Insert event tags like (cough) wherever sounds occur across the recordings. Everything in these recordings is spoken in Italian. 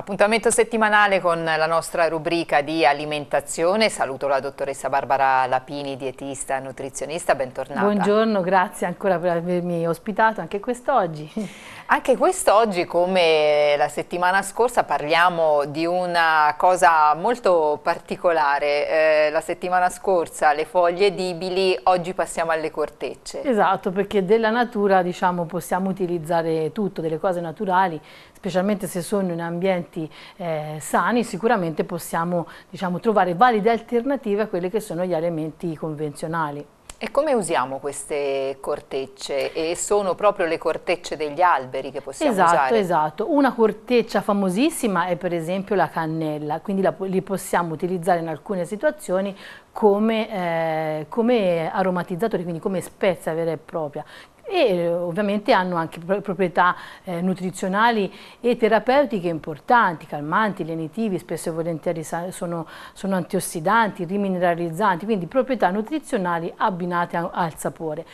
Appuntamento settimanale con la nostra rubrica di alimentazione. Saluto la dottoressa Barbara Lapini, dietista, nutrizionista, bentornata. Buongiorno, grazie ancora per avermi ospitato anche quest'oggi. Anche quest'oggi, come la settimana scorsa, parliamo di una cosa molto particolare. Eh, la settimana scorsa le foglie edibili, oggi passiamo alle cortecce. Esatto, perché della natura diciamo, possiamo utilizzare tutto, delle cose naturali specialmente se sono in ambienti eh, sani, sicuramente possiamo diciamo, trovare valide alternative a quelli che sono gli alimenti convenzionali. E come usiamo queste cortecce? E sono proprio le cortecce degli alberi che possiamo esatto, usare? Esatto, esatto. Una corteccia famosissima è per esempio la cannella, quindi la, li possiamo utilizzare in alcune situazioni come, eh, come aromatizzatori, quindi come spezia vera e propria e ovviamente hanno anche proprietà eh, nutrizionali e terapeutiche importanti, calmanti, lenitivi, spesso e volentieri sono, sono antiossidanti, rimineralizzanti, quindi proprietà nutrizionali abbinate a, al sapore.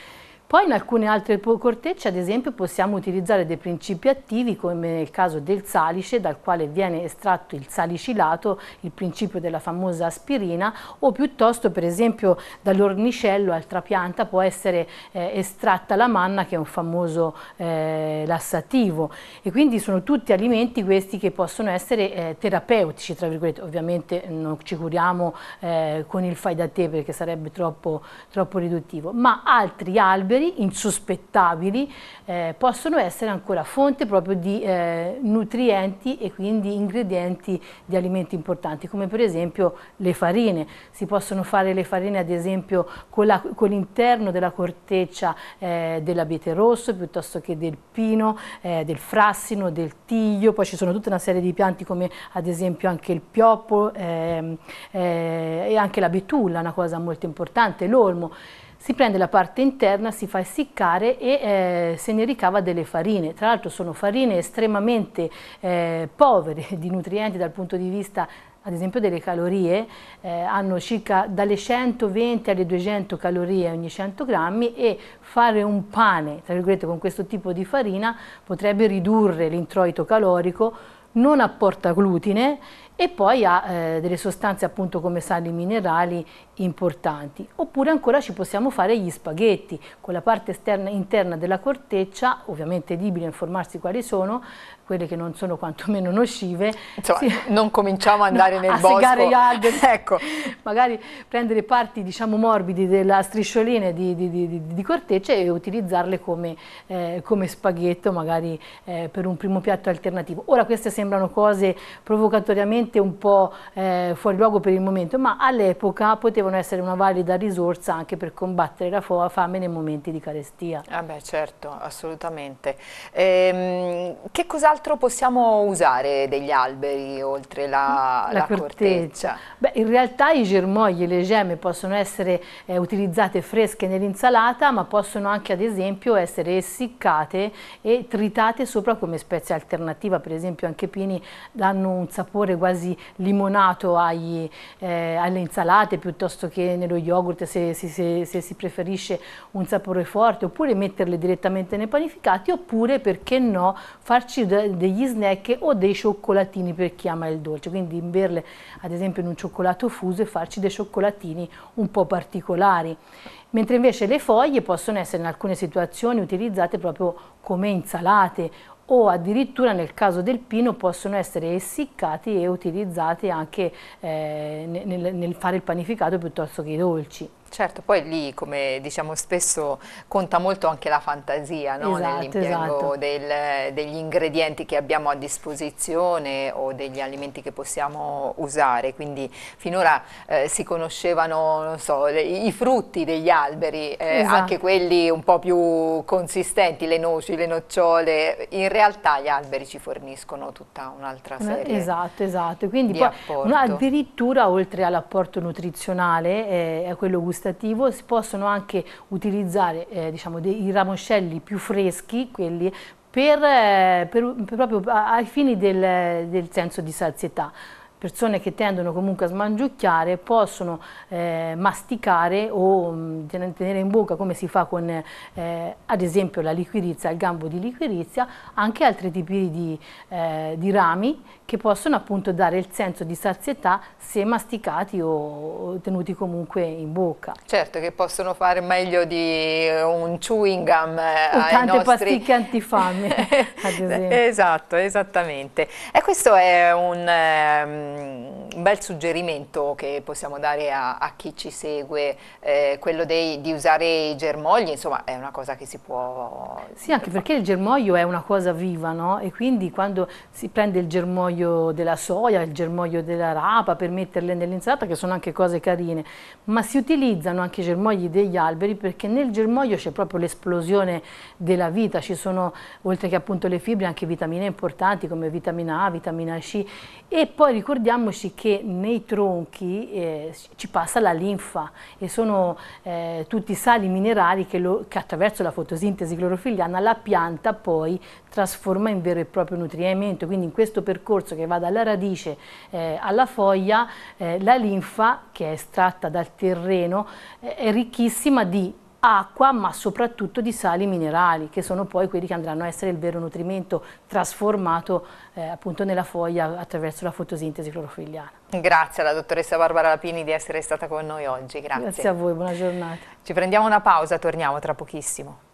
Poi in alcune altre cortecce, ad esempio, possiamo utilizzare dei principi attivi come nel caso del salice, dal quale viene estratto il salicilato, il principio della famosa aspirina, o piuttosto per esempio dall'ornicello, altra pianta, può essere eh, estratta la manna che è un famoso eh, lassativo. E quindi sono tutti alimenti questi che possono essere eh, terapeutici, tra virgolette, ovviamente non ci curiamo eh, con il fai da te perché sarebbe troppo, troppo riduttivo, ma altri alberi liberi, insospettabili, eh, possono essere ancora fonte proprio di eh, nutrienti e quindi ingredienti di alimenti importanti, come per esempio le farine. Si possono fare le farine ad esempio con l'interno della corteccia eh, dell'abete rosso, piuttosto che del pino, eh, del frassino, del tiglio, poi ci sono tutta una serie di pianti come ad esempio anche il pioppo ehm, eh, e anche la betulla, una cosa molto importante, l'olmo si prende la parte interna, si fa essiccare e eh, se ne ricava delle farine. Tra l'altro sono farine estremamente eh, povere (laughs) di nutrienti dal punto di vista ad esempio delle calorie, eh, hanno circa dalle 120 alle 200 calorie ogni 100 grammi e fare un pane, tra virgolette, con questo tipo di farina potrebbe ridurre l'introito calorico, non apporta glutine e poi ha eh, delle sostanze appunto come sali minerali importanti. Oppure ancora ci possiamo fare gli spaghetti con la parte esterna, interna della corteccia, ovviamente è edibile informarsi quali sono, quelle che non sono quantomeno nocive. Insomma, sì. non cominciamo ad andare no, nel a bosco. segare gli alberi, (laughs) ecco. magari prendere parti diciamo morbide della strisciolina di, di, di, di, corteccia e utilizzarle come, eh, come spaghetto magari eh, per un primo piatto alternativo. Ora queste sembrano cose provocatoriamente sicuramente un po' eh, fuori luogo per il momento, ma all'epoca potevano essere una valida risorsa anche per combattere la fame nei momenti di carestia. Ah beh, certo, assolutamente. Ehm, che cos'altro possiamo usare degli alberi oltre la, mm, la, la corteccia? corteccia? Beh, in realtà i germogli e le gemme possono essere eh, utilizzate fresche nell'insalata, ma possono anche ad esempio essere essiccate e tritate sopra come spezia alternativa, per esempio anche pini danno un sapore quasi quasi limonato agli, eh, alle insalate piuttosto che nello yogurt se, se, se, se, si preferisce un sapore forte oppure metterle direttamente nei panificati oppure perché no farci degli snack o dei cioccolatini per chi ama il dolce quindi imberle ad esempio in un cioccolato fuso e farci dei cioccolatini un po' particolari mentre invece le foglie possono essere in alcune situazioni utilizzate proprio come insalate o addirittura nel caso del pino possono essere essiccati e utilizzati anche eh, nel, nel fare il panificato piuttosto che i dolci. Certo, poi lì come diciamo spesso conta molto anche la fantasia no? esatto, nell'impiego esatto. degli ingredienti che abbiamo a disposizione o degli alimenti che possiamo usare, quindi finora eh, si conoscevano so, le, i frutti degli alberi, eh, esatto. anche quelli un po' più consistenti, le noci, le nocciole, in realtà gli alberi ci forniscono tutta un'altra eh, serie Esatto, esatto, quindi poi, addirittura oltre all'apporto nutrizionale eh, è quello gustativo gustativo, si possono anche utilizzare eh, diciamo, dei ramoscelli più freschi, quelli per, eh, per, per proprio ai fini del, del senso di sazietà persone che tendono comunque a smangiucchiare possono eh, masticare o mh, mm, tenere in bocca come si fa con eh, ad esempio la liquirizia, il gambo di liquirizia, anche altri tipi di, eh, di, rami che possono appunto dare il senso di sazietà se masticati o, o tenuti comunque in bocca. Certo che possono fare meglio di eh, un chewing gum o eh, (laughs) ai tante nostri... pasticche antifame (laughs) ad esempio. esatto, esattamente. E questo è un ehm, um, un bel suggerimento che possiamo dare a, a chi ci segue, eh, quello dei, di usare i germogli, insomma è una cosa che si può... Sì, anche perché il germoglio è una cosa viva, no? E quindi quando si prende il germoglio della soia, il germoglio della rapa per metterle nell'insalata, che sono anche cose carine, ma si utilizzano anche i germogli degli alberi perché nel germoglio c'è proprio l'esplosione della vita, ci sono oltre che appunto le fibre anche vitamine importanti come vitamina A, vitamina C e poi ricordiamoci che che nei tronchi eh, ci passa la linfa e sono eh, tutti i sali minerali che, lo, che attraverso la fotosintesi clorofilliana la pianta poi trasforma in vero e proprio nutrimento. Quindi in questo percorso che va dalla radice eh, alla foglia, eh, la linfa che è estratta dal terreno eh, è ricchissima di acqua ma soprattutto di sali minerali che sono poi quelli che andranno a essere il vero nutrimento trasformato eh, appunto nella foglia attraverso la fotosintesi clorofilliana. Grazie alla dottoressa Barbara Lapini di essere stata con noi oggi, grazie. Grazie a voi, buona giornata. Ci prendiamo una pausa, torniamo tra pochissimo.